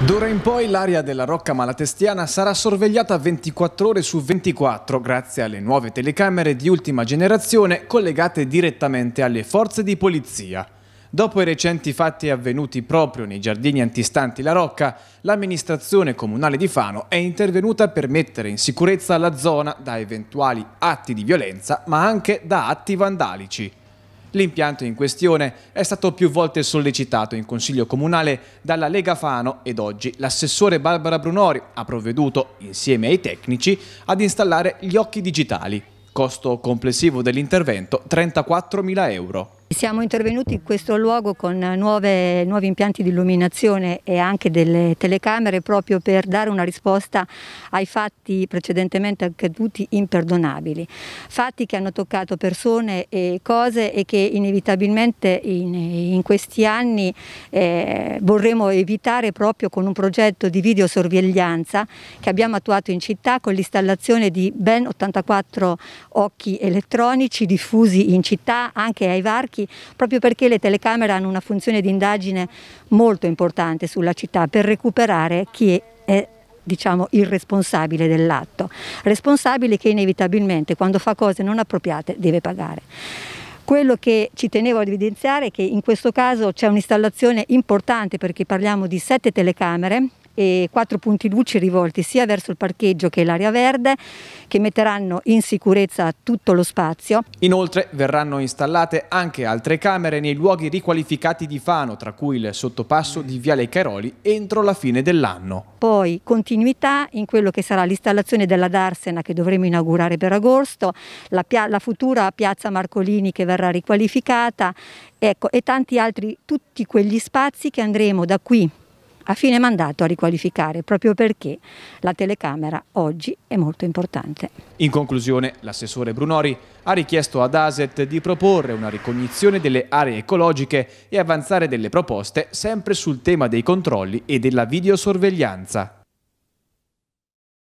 D'ora in poi l'area della Rocca Malatestiana sarà sorvegliata 24 ore su 24 grazie alle nuove telecamere di ultima generazione collegate direttamente alle forze di polizia. Dopo i recenti fatti avvenuti proprio nei giardini antistanti la Rocca, l'amministrazione comunale di Fano è intervenuta per mettere in sicurezza la zona da eventuali atti di violenza ma anche da atti vandalici. L'impianto in questione è stato più volte sollecitato in Consiglio Comunale dalla Lega Fano ed oggi l'assessore Barbara Brunori ha provveduto, insieme ai tecnici, ad installare gli occhi digitali. Costo complessivo dell'intervento 34.000 euro. Siamo intervenuti in questo luogo con nuove, nuovi impianti di illuminazione e anche delle telecamere proprio per dare una risposta ai fatti precedentemente accaduti imperdonabili. Fatti che hanno toccato persone e cose e che inevitabilmente in, in questi anni eh, vorremmo evitare proprio con un progetto di videosorveglianza che abbiamo attuato in città con l'installazione di ben 84 occhi elettronici diffusi in città anche ai varchi Cassi, proprio perché le telecamere hanno una funzione di indagine molto importante sulla città per recuperare chi è diciamo, il responsabile dell'atto, responsabile che inevitabilmente quando fa cose non appropriate deve pagare. Quello che ci tenevo ad evidenziare è che in questo caso c'è un'installazione importante perché parliamo di sette telecamere e quattro punti luci rivolti sia verso il parcheggio che l'area verde che metteranno in sicurezza tutto lo spazio. Inoltre verranno installate anche altre camere nei luoghi riqualificati di Fano, tra cui il sottopasso di Viale Caroli entro la fine dell'anno. Poi continuità in quello che sarà l'installazione della Darsena che dovremo inaugurare per agosto, la, la futura piazza Marcolini che verrà riqualificata ecco, e tanti altri, tutti quegli spazi che andremo da qui a fine mandato a riqualificare, proprio perché la telecamera oggi è molto importante. In conclusione, l'assessore Brunori ha richiesto ad ASET di proporre una ricognizione delle aree ecologiche e avanzare delle proposte sempre sul tema dei controlli e della videosorveglianza.